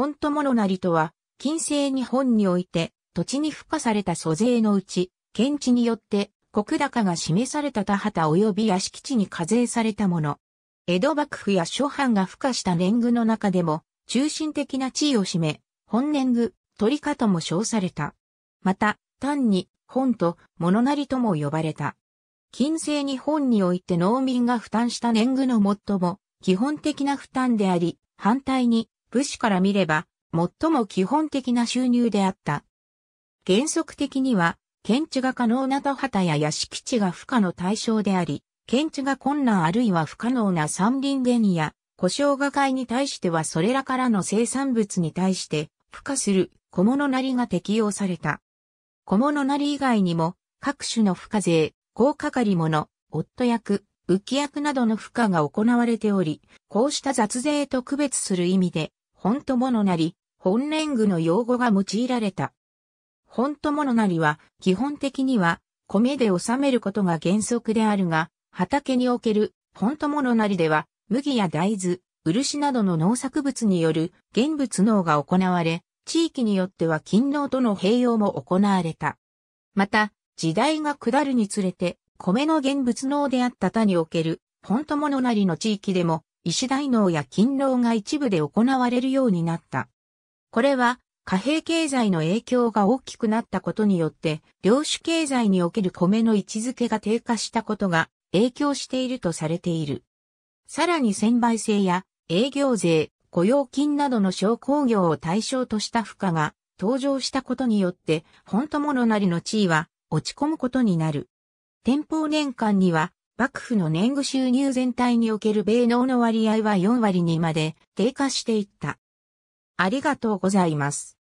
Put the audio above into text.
本と物なりとは、近世日本において、土地に付加された租税のうち、県地によって、国高が示された田畑及び屋敷地に課税されたもの。江戸幕府や諸藩が付加した年貢の中でも、中心的な地位を占め、本年貢、取りとも称された。また、単に、本と物なりとも呼ばれた。近世日本において農民が負担した年貢の最も基本的な負担であり、反対に武士から見れば、最も基本的な収入であった。原則的には、検知が可能な田畑や屋敷地が不可の対象であり、検知が困難あるいは不可能な山林原や、故障買いに対してはそれらからの生産物に対して、付加する小物なりが適用された。小物なり以外にも、各種の付加税、高かり物、夫役、浮役などの付加が行われており、こうした雑税と区別する意味で、本当物なり、本年具の用語が用いられた。本当物なりは、基本的には、米で収めることが原則であるが、畑における本当物なりでは、麦や大豆、漆などの農作物による現物農が行われ、地域によっては勤労との併用も行われた。また、時代が下るにつれて、米の現物農であった他における、本当物なりの地域でも、石大脳や勤労が一部で行われるようになった。これは、貨幣経済の影響が大きくなったことによって、領主経済における米の位置づけが低下したことが影響しているとされている。さらに専売制や営業税、雇用金などの商工業を対象とした負荷が登場したことによって、本と物なりの地位は落ち込むことになる。天保年間には幕府の年貢収入全体における米農の割合は4割にまで低下していった。ありがとうございます。